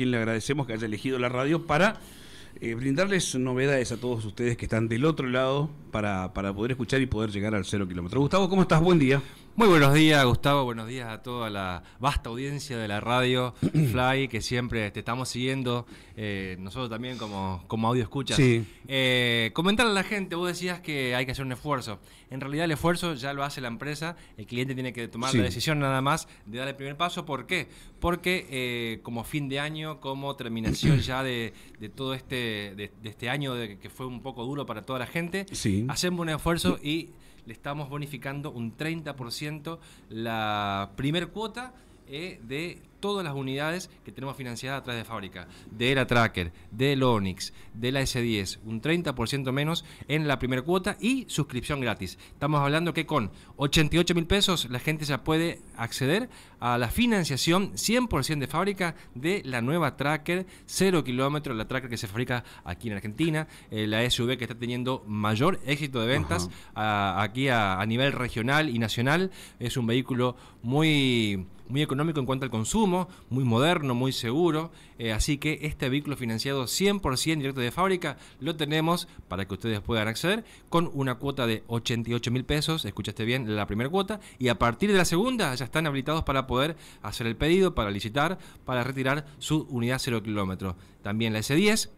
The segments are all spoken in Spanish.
quien le agradecemos que haya elegido la radio para eh, brindarles novedades a todos ustedes que están del otro lado para, para poder escuchar y poder llegar al cero kilómetro. Gustavo, ¿cómo estás? Buen día. Muy buenos días, Gustavo. Buenos días a toda la vasta audiencia de la radio Fly, que siempre eh, te estamos siguiendo. Eh, nosotros también, como, como audio escuchas. Eh, comentarle a la gente, vos decías que hay que hacer un esfuerzo. En realidad el esfuerzo ya lo hace la empresa, el cliente tiene que tomar la decisión nada más de dar el primer paso. ¿Por qué? Porque eh, como fin de año, como terminación ya de, todo este, de, este año de, que fue un poco duro para toda la gente, hacemos un esfuerzo y le estamos bonificando un 30% la primer cuota e, de todas las unidades que tenemos financiadas a través de fábrica, de la Tracker, del Onix, de la S10, un 30% menos en la primera cuota y suscripción gratis. Estamos hablando que con 88 mil pesos la gente ya puede acceder a la financiación 100% de fábrica de la nueva Tracker, 0 kilómetros, la Tracker que se fabrica aquí en Argentina, eh, la SUV que está teniendo mayor éxito de ventas aquí a nivel regional y nacional. Es un vehículo muy muy económico en cuanto al consumo, muy moderno, muy seguro. Eh, así que este vehículo financiado 100% directo de fábrica lo tenemos para que ustedes puedan acceder con una cuota de 88 mil pesos. Escuchaste bien la primera cuota. Y a partir de la segunda ya están habilitados para poder hacer el pedido, para licitar, para retirar su unidad 0 kilómetro. También la S10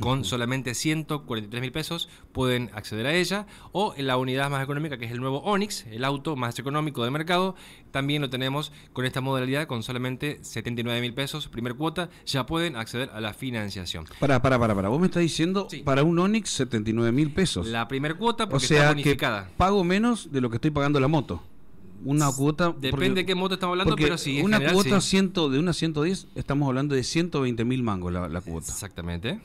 con solamente 143 mil pesos pueden acceder a ella o en la unidad más económica que es el nuevo Onix, el auto más económico de mercado, también lo tenemos con esta modalidad con solamente 79 mil pesos, primer cuota, ya pueden acceder a la financiación. Para, para, para, para, vos me estás diciendo para un Onix 79 mil pesos. La primer cuota porque o sea, Que pago menos de lo que estoy pagando la moto una cuota. Depende de qué moto estamos hablando, pero una cuota de una 110, estamos hablando de 120 mil mangos la, cuota. Exactamente.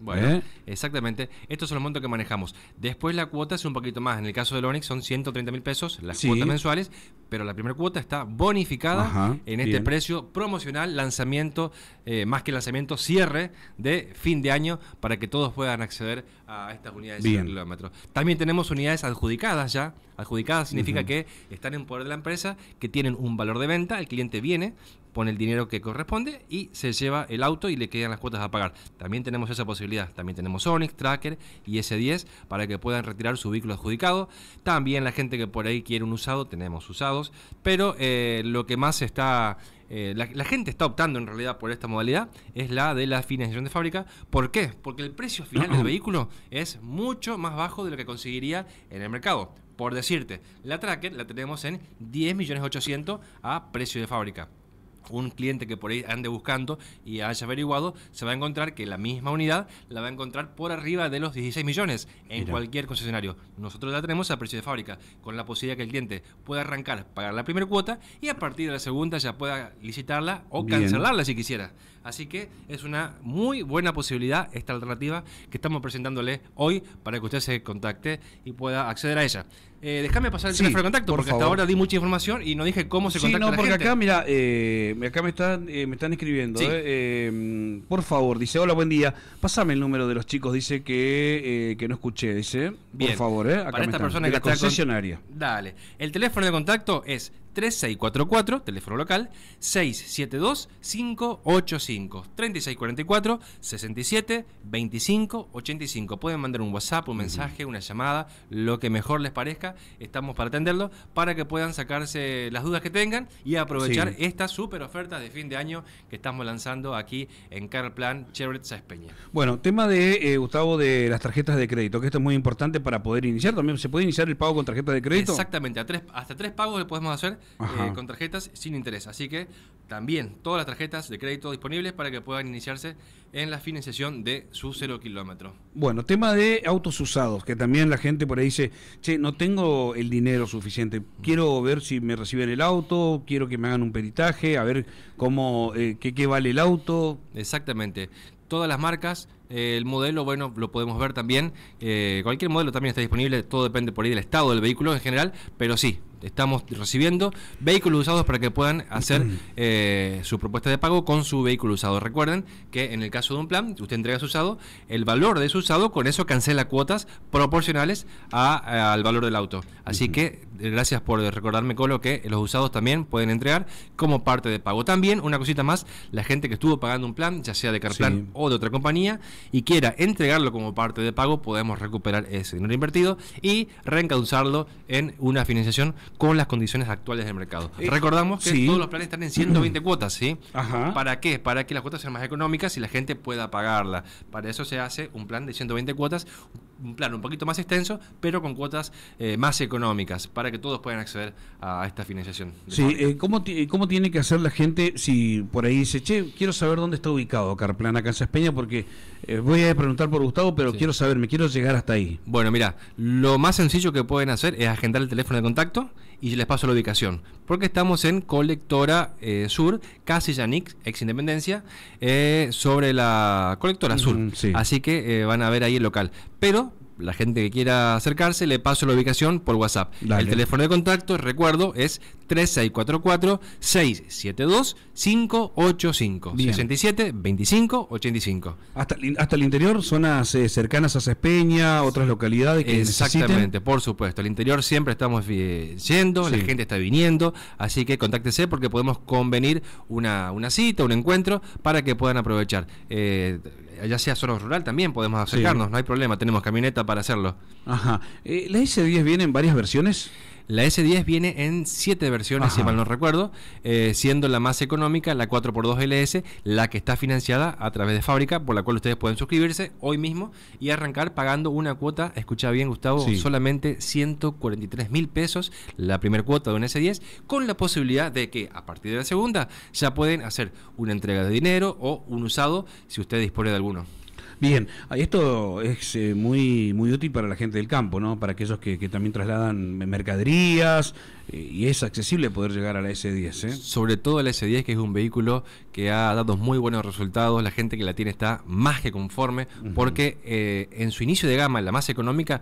Bueno, ¿Eh? exactamente. Estos son los montos que manejamos. Después la cuota es un poquito más. En el caso del Onix son 130 mil pesos las cuotas mensuales, pero la primera cuota está bonificada en este precio promocional, lanzamiento, eh, más que lanzamiento, cierre de fin de año para que todos puedan acceder a estas unidades de 100 kilómetros. También tenemos unidades adjudicadas ya. Adjudicadas significa que están en poder de la empresa, que tienen un valor de venta, el cliente viene, ...con el dinero que corresponde y se lleva el auto y le quedan las cuotas a pagar. También tenemos esa posibilidad. También tenemos Sonic, Tracker y S10 para que puedan retirar su vehículo adjudicado. También la gente que por ahí quiere un usado, tenemos usados. Pero eh, lo que más está... Eh, la, la, gente está optando en realidad por esta modalidad, es la de la financiación de fábrica. ¿Por qué? Porque el precio final del vehículo es mucho más bajo de lo que conseguiría en el mercado. Por decirte, la Tracker la tenemos en 10.800.000 a precio de fábrica un cliente que por ahí ande buscando y haya averiguado, se va a encontrar que la misma unidad la va a encontrar por arriba de los 16 millones en cualquier concesionario. Nosotros la tenemos a precio de fábrica, con la posibilidad que el cliente pueda arrancar, pagar la primera cuota y a partir de la segunda ya pueda licitarla o cancelarla si quisiera. Así que es una muy buena posibilidad esta alternativa que estamos presentándole hoy para que usted se contacte y pueda acceder a ella. Eh, déjame pasar el teléfono de contacto, porque hasta ahora di mucha información y no dije cómo se contacta. Sí, no, porque acá, mira, eh, acá me están, eh, escribiendo. Eh, por favor, dice: Hola, buen día. Pásame el número de los chicos, dice que, no escuché, dice. Por favor, eh, acá Para persona la concesionaria. Dale. El teléfono de contacto es 3644, teléfono local, 672-585, 3644, 67, 25, 85. Pueden mandar un WhatsApp, un mensaje, una llamada, lo que mejor les parezca. Estamos para atenderlo, para que puedan sacarse las dudas que tengan y aprovechar esta super oferta de fin de año que estamos lanzando aquí en Carplan Chevrolet Espeña. Bueno, tema de, eh, Gustavo, de las tarjetas de crédito, que esto es muy importante para poder iniciar. También se puede iniciar el pago con tarjeta de crédito. Exactamente, tres, hasta tres pagos le podemos hacer eh, con tarjetas sin interés. Así que también todas las tarjetas de crédito disponibles para que puedan iniciarse en la financiación de su cero kilómetro. Bueno, tema de autos usados, que también la gente por ahí dice, che, no tengo el dinero suficiente, quiero ver si me reciben el auto, quiero que me hagan un peritaje, a ver cómo, eh, qué vale el auto. Exactamente, todas las marcas el modelo, bueno, lo podemos ver también. Eh, cualquier modelo también está disponible, todo depende por ahí del estado del vehículo en general, pero sí, estamos recibiendo vehículos usados para que puedan hacer eh, su propuesta de pago con su vehículo usado. Recuerden que en el caso de un plan, usted entrega su usado, el valor de su usado, con eso cancela cuotas proporcionales eh, al valor del auto. Así que gracias por recordarme, Colo, que los usados también pueden entregar como parte de pago. También, una cosita más, la gente que estuvo pagando un plan, ya sea de Carplan o de otra compañía, y quiera entregarlo como parte de pago, podemos recuperar ese dinero invertido y reencauzarlo en una financiación con las condiciones actuales del mercado. Eh, Recordamos que todos los planes están en 120 cuotas, ¿sí? ¿Para qué? Para que las cuotas sean más económicas y la gente pueda pagarla. Para eso se hace un plan de 120 cuotas, un plan un poquito más extenso, pero con cuotas eh, más económicas, para que todos puedan acceder a esta financiación. Sí, eh, ¿cómo, tiene que hacer la gente si por ahí dice, che, quiero saber dónde está ubicado Carplana en Espeña, Porque eh, voy a preguntar por Gustavo, pero quiero saber, me quiero llegar hasta ahí. Bueno, mira, lo más sencillo que pueden hacer es agendar el teléfono de contacto y les paso la ubicación. Porque estamos en Colectora eh, Sur, casi nix, ex Independencia, eh, sobre la Colectora Sur. Así que eh, van a ver ahí el local. Pero la gente que quiera acercarse, le paso la ubicación por WhatsApp. El teléfono de contacto, recuerdo, es 3644-672-585. 67 25 85. Hasta, el interior, zonas eh, cercanas a Cespeña, otras localidades que Exactamente, por supuesto. Al interior siempre estamos eh, yendo, la gente está viniendo, así que contáctese porque podemos convenir una, una cita, un encuentro para que puedan aprovechar. Eh, eh, allá sea solo rural también podemos acercarnos, no hay problema, tenemos camioneta para hacerlo. Ajá. Eh, ¿La S10 viene en varias versiones? La S10 viene en siete versiones, si mal no recuerdo, eh, siendo la más económica, la 4x2 LS, la que está financiada a través de fábrica, por la cual ustedes pueden suscribirse hoy mismo y arrancar pagando una cuota, escucha bien Gustavo, solamente 143 mil pesos, la primera cuota de una S10, con la posibilidad de que a partir de la segunda ya pueden hacer una entrega de dinero o un usado si usted dispone de alguno. Bien, esto es eh, muy, muy útil para la gente del campo, ¿no? Para aquellos que, que también trasladan mercaderías eh, y es accesible poder llegar a la S10. ¿eh? Sobre todo la S10, que es un vehículo que ha dado muy buenos resultados. La gente que la tiene está más que conforme, porque en su inicio de gama, la más económica,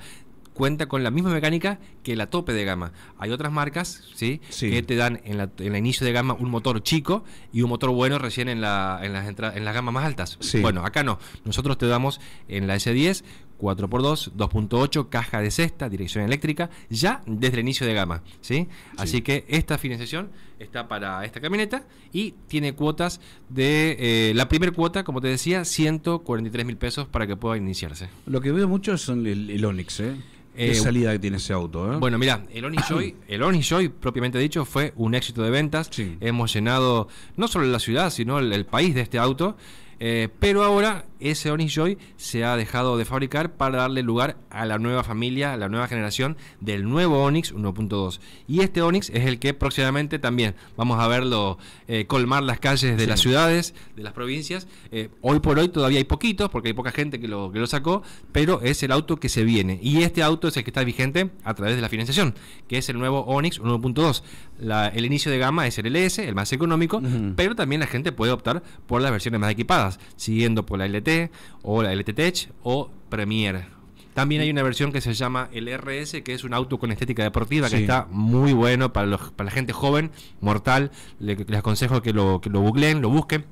cuenta con la misma mecánica que la tope de gama. Hay otras marcas ¿sí? que te dan en, la, el inicio de gama un motor chico y un motor bueno recién en, la, en, las, en las gamas más altas. Bueno, acá no. Nosotros te damos en la S10 4x2, 2.8, caja de cesta, dirección eléctrica, ya desde el inicio de gama. ¿sí? Así que esta financiación está para esta camioneta y tiene cuotas de eh, la primera cuota, como te decía, 143 mil pesos para que pueda iniciarse. Lo que veo mucho son el, el Onix, ¿eh? Qué eh, salida que tiene ese auto, ¿eh? Bueno, mira, el Oni Joy, el propiamente dicho, fue un éxito de ventas. Hemos llenado no solo la ciudad, sino el país de este auto. Eh, pero ahora ese Onix Joy se ha dejado de fabricar para darle lugar a la nueva familia, a la nueva generación del nuevo Onix 1.2. Y este Onix es el que próximamente también vamos a verlo eh, colmar las calles de las ciudades, de las provincias. Eh, hoy por hoy todavía hay poquitos porque hay poca gente que lo, que lo sacó, pero es el auto que se viene. Y este auto es el que está vigente a través de la financiación, que es el nuevo Onix 1.2. El inicio de gama es el LS, el más económico, pero también la gente puede optar por las versiones más equipadas siguiendo por la LT o la LTTech o Premiere. También hay una versión que se llama el RS, que es un auto con estética deportiva, que está muy bueno para, los, para la gente joven, mortal. les aconsejo que lo, que lo googleen, lo busquen.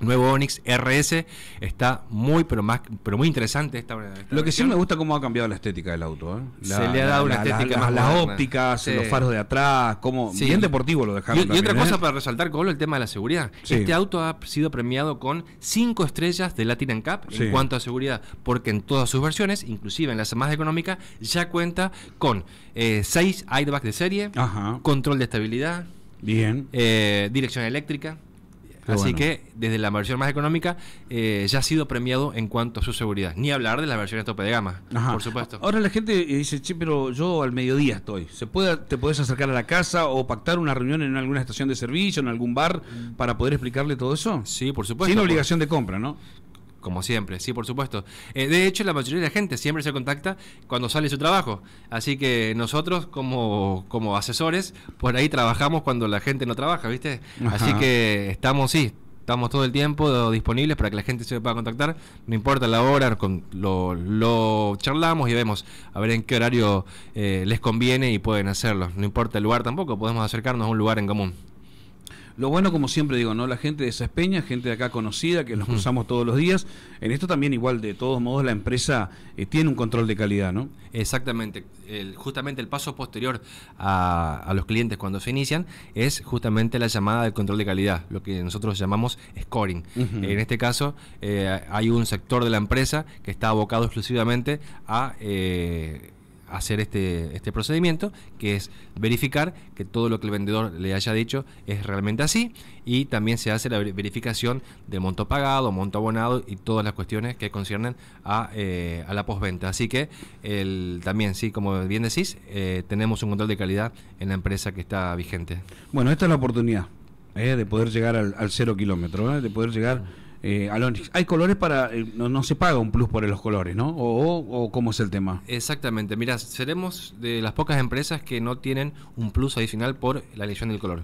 Nuevo Onix RS está muy pero pero muy interesante esta, Lo que sí me gusta cómo ha cambiado la estética del auto, ¿eh? Se le ha dado una estética más las ópticas, los faros de atrás, como bien deportivo lo dejaron. Y, otra ¿eh? cosa para resaltar con el tema de la seguridad. Este auto ha sido premiado con 5 estrellas de Latin Cup en cuanto a seguridad, porque en todas sus versiones, inclusive en las más económicas, ya cuenta con 6 eh, airbags de serie, control de estabilidad, bien, dirección eléctrica Así que desde la versión más económica eh, ya ha sido premiado en cuanto a su seguridad. Ni hablar de las versiones tope de gama, por supuesto. Ahora la gente eh, dice, che, pero yo al mediodía estoy. ¿Se ¿Te podés acercar a la casa o pactar una reunión en alguna estación de servicio, en algún bar, mm. para poder explicarle todo eso? Sí, por supuesto. Sin obligación de compra, ¿no? como siempre, sí, por supuesto. Eh, de hecho, la mayoría de la gente siempre se contacta cuando sale su trabajo. Así que nosotros, como, como asesores, por ahí trabajamos cuando la gente no trabaja, ¿viste? Así que estamos, sí, estamos todo el tiempo disponibles para que la gente se pueda contactar. No importa la hora, lo, charlamos y vemos a ver en qué horario eh, les conviene y pueden hacerlo. No importa el lugar tampoco, podemos acercarnos a un lugar en común. Lo bueno, como siempre digo, ¿no? La gente de Saspeña, gente de acá conocida, que nos cruzamos todos los días. En esto también igual, de todos modos, la empresa eh, tiene un control de calidad, ¿no? Exactamente. justamente el paso posterior a, los clientes cuando se inician es justamente la llamada del control de calidad, lo que nosotros llamamos scoring. En este caso, eh, hay un sector de la empresa que está abocado exclusivamente a... Eh, hacer este, este procedimiento, que es verificar que todo lo que el vendedor le haya dicho es realmente así y también se hace la verificación de monto pagado, monto abonado y todas las cuestiones que conciernen a, eh, a la postventa. Así que el, también, sí, como bien decís, eh, tenemos un control de calidad en la empresa que está vigente. Bueno, esta es la oportunidad eh, de poder llegar al cero kilómetro, de poder llegar eh, Hay colores para. Eh, no, se paga un plus por los colores, ¿no? O, cómo es el tema. Exactamente. Mira, seremos de las pocas empresas que no tienen un plus adicional por la elección del color.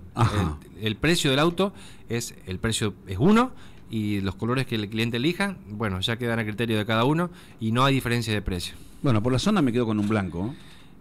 El, precio del auto es el precio es uno y los colores que el cliente elija, bueno, ya quedan a criterio de cada uno y no hay diferencia de precio. Bueno, por la zona me quedo con un blanco.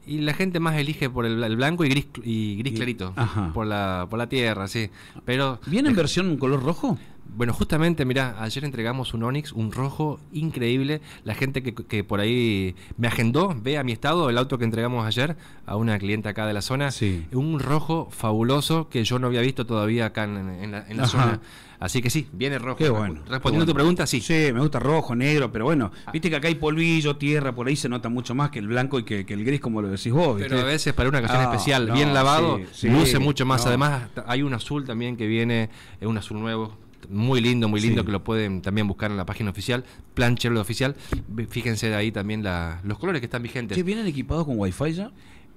Y la gente más elige por el, blanco y gris, y gris clarito, por la, por la tierra, sí. Pero ¿Viene en versión un color rojo? Bueno, justamente, mirá, ayer entregamos un Onix, un rojo increíble. La gente que, por ahí me agendó, ve a mi estado el auto que entregamos ayer a una clienta acá de la zona. Un rojo fabuloso que yo no había visto todavía acá en, la, zona. Así que sí, viene rojo. Qué bueno. Respondiendo a tu pregunta, sí. Sí, me gusta rojo, negro, pero bueno, ah. viste que acá hay polvillo, tierra, por ahí se nota mucho más que el blanco y que, el gris, como lo decís vos. Pero a veces para una ocasión ah, especial, bien lavado, luce mucho más. Además, hay un azul también que viene, eh, un azul nuevo muy lindo, muy lindo, que lo pueden también buscar en la página oficial, Plan Chevrolet Oficial. Fíjense ahí también los colores que están vigentes. ¿Que vienen equipados con Wi-Fi ya?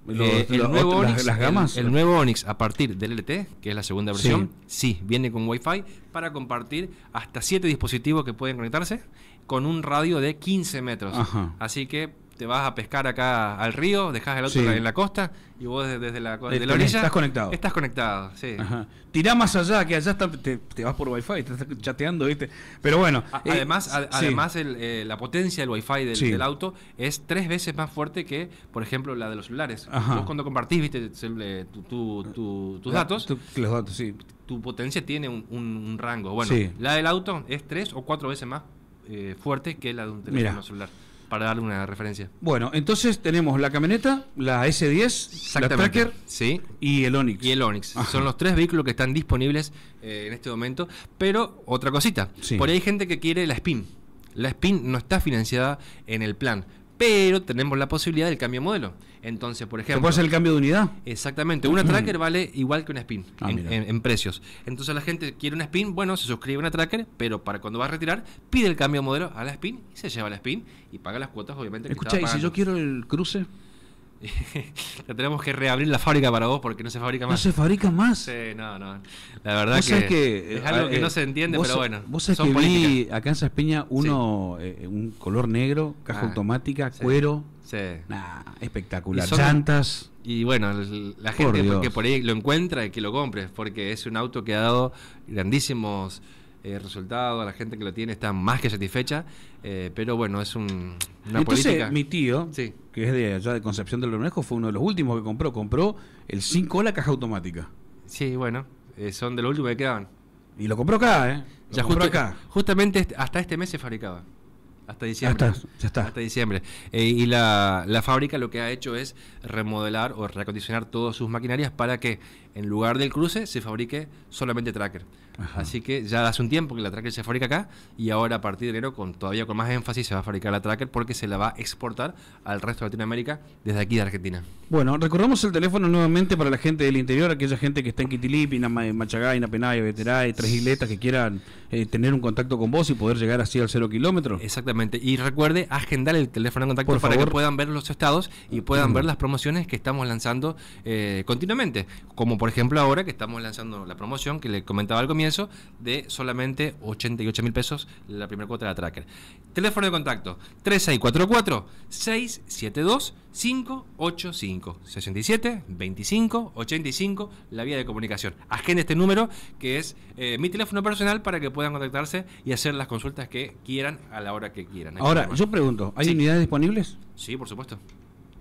Eh, el, nuevo las, gamas. El, nuevo Onix a partir del LT, que es la segunda versión, sí. viene con Wi-Fi para compartir hasta 7 dispositivos que pueden conectarse con un radio de 15 metros. Así que te vas a pescar acá al río, dejas el otro en la costa y vos desde la, orilla. Estás conectado. Estás conectado, sí. Ajá. más allá, que allá te, vas por wifi, estás chateando, ¿viste? Pero bueno. Eh, además, además eh, la potencia del wifi del, del, auto es tres veces más fuerte que, por ejemplo, la de los celulares. Vos cuando compartís, ¿viste? Eh, tus datos. sí. Tu potencia tiene un, rango. Bueno, la del auto es tres o cuatro veces más fuerte que la de un teléfono celular para darle una referencia. Bueno, entonces tenemos la camioneta, la S10, la Tracker sí. y el Onix. Y el Onix. Son los tres vehículos que están disponibles eh, en este momento. Pero otra cosita, por ahí hay gente que quiere la SPIN. La SPIN no está financiada en el plan pero tenemos la posibilidad del cambio de modelo. Entonces, por ejemplo... ¿Puede hacer el cambio de unidad? Exactamente. Una mm. tracker vale igual que una spin ah, en, precios. Entonces la gente quiere una spin, bueno, se suscribe a una tracker, pero para cuando va a retirar, pide el cambio de modelo a la spin y se lleva la spin y paga las cuotas, obviamente. Escucha, y si yo quiero el cruce... tenemos que reabrir la fábrica para vos porque no se fabrica más. No se fabrica más. Sí, no, no. La verdad que, que, es algo que no eh, se entiende, pero bueno. Vos sabés que vi acá en Peña uno, eh, un color negro, caja ah, automática, cuero. Sí. Nah, espectacular. Y Y bueno, la gente que por ahí lo encuentra y que lo compre, porque es un auto que ha dado grandísimos eh, resultados, la gente que lo tiene está más que satisfecha, pero bueno, es un, una Entonces, mi tío, sí que es de allá de Concepción del Bermejo, fue uno de los últimos que compró. Compró el 5 la caja automática. Sí, bueno, eh, son de los últimos que quedaban. Y lo compró acá, ¿eh? Lo ya compró acá. Justamente hasta este mes se fabricaba. Hasta diciembre. Hasta, ya está. Hasta diciembre. Eh, y la, la, fábrica lo que ha hecho es remodelar o reacondicionar todas sus maquinarias para que en lugar del cruce se fabrique solamente tracker. Así que ya hace un tiempo que la tracker se fabrica acá y ahora a partir de enero con todavía con más énfasis se va a fabricar la tracker porque se la va a exportar al resto de Latinoamérica desde aquí de Argentina. Bueno, recordamos el teléfono nuevamente para la gente del interior, aquella gente que está en Quitilipina, Machagay, Napenay, Veteray, Tres Isletas que quieran eh, tener un contacto con vos y poder llegar así al cero kilómetro. Exactamente, y recuerde agendar el teléfono de contacto para que puedan ver los estados y puedan ver las promociones que estamos lanzando eh, continuamente, como por ejemplo ahora que estamos lanzando la promoción que le comentaba al comienzo de solamente 88 mil pesos la primera cuota de la Tracker. Teléfono de contacto 3644 672 585 67 25 85 la vía de comunicación. Agende este número que es eh, mi teléfono personal para que puedan contactarse y hacer las consultas que quieran a la hora que quieran. Ahora, yo pregunto, ¿hay unidades disponibles? Sí, por supuesto.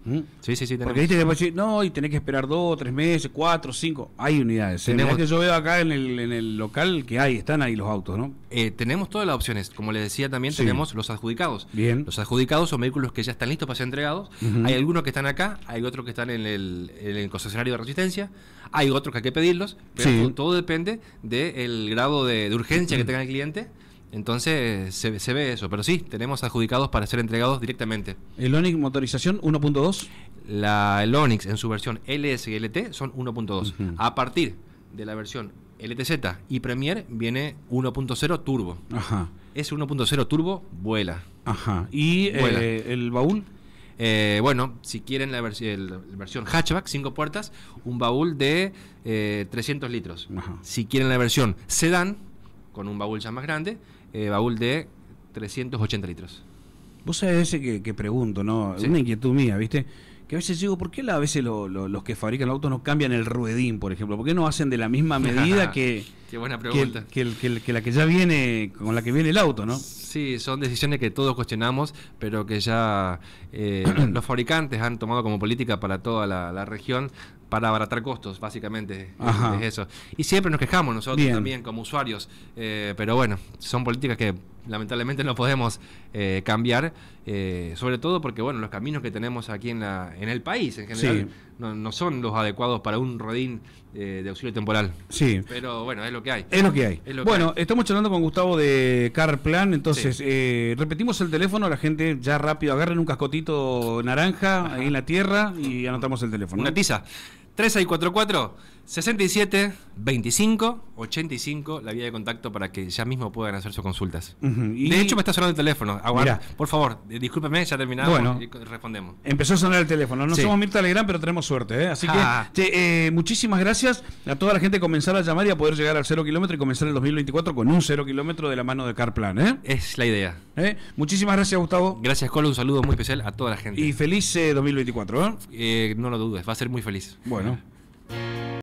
¿Mm? Sí, sí, sí. Tenemos. Porque no, y tenés que esperar dos, tres meses, cuatro, cinco. Hay unidades. ¿eh? Tenemos... que yo veo acá en el, local que hay, están ahí los autos, ¿no? Eh, tenemos todas las opciones. Como les decía también, tenemos los adjudicados. Los adjudicados son vehículos que ya están listos para ser entregados. Hay algunos que están acá, hay otros que están en el, concesionario de resistencia, hay otros que hay que pedirlos, pero todo, depende del grado de, urgencia que tenga el cliente entonces se, ve eso, pero sí, tenemos adjudicados para ser entregados directamente. ¿El Onix motorización 1.2? La, el Onix en su versión LS y LT son 1.2. A partir de la versión LTZ y Premier viene 1.0 turbo. Ajá. Ese 1.0 turbo vuela. Ajá. ¿Y eh, el baúl? Eh, bueno, si quieren la, versión hatchback, cinco puertas, un baúl de 300 eh, litros. Si quieren la versión Sedan... con un baúl ya más grande, eh, baúl de 380 litros. Vos sabés ese que, pregunto, ¿no? Es Una inquietud mía, ¿viste? Que a veces digo, ¿por qué a veces los que fabrican los autos no cambian el ruedín, por ejemplo? ¿Por qué no hacen de la misma medida que... Qué buena pregunta. Que, que, la que ya viene, con la que viene el auto, ¿no? Sí, son decisiones que todos cuestionamos, pero que ya eh, los fabricantes han tomado como política para toda la, región para abaratar costos, básicamente. Es eso. Y siempre nos quejamos nosotros también como usuarios, eh, pero bueno, son políticas que lamentablemente no podemos eh, cambiar, sobre todo porque bueno, los caminos que tenemos aquí en, la, en el país en general no, son los adecuados para un rodín eh, de auxilio temporal. Sí. Pero bueno, es lo que hay. Es lo que hay. bueno, estamos charlando con Gustavo de Carplan, entonces eh, repetimos el teléfono, la gente ya rápido, agarren un cascotito naranja ahí en la tierra y anotamos el teléfono. Una tiza. 3644 67 25 85, la vía de contacto para que ya mismo puedan hacer sus consultas. De hecho, me está sonando el teléfono. aguarda por favor, eh, discúlpeme, ya terminamos bueno, respondemos. Empezó a sonar el teléfono. No somos Mirta Legrand, pero tenemos suerte. ¿eh? Así que, ah. eh, muchísimas gracias a toda la gente comenzar a llamar y a poder llegar al cero kilómetro y comenzar el 2024 con un cero kilómetro de la mano de Carplan. Es la idea. Muchísimas gracias, Gustavo. Gracias, Colo. Un saludo muy especial a toda la gente. Y feliz 2024. no lo dudes, va a ser muy feliz. Bueno.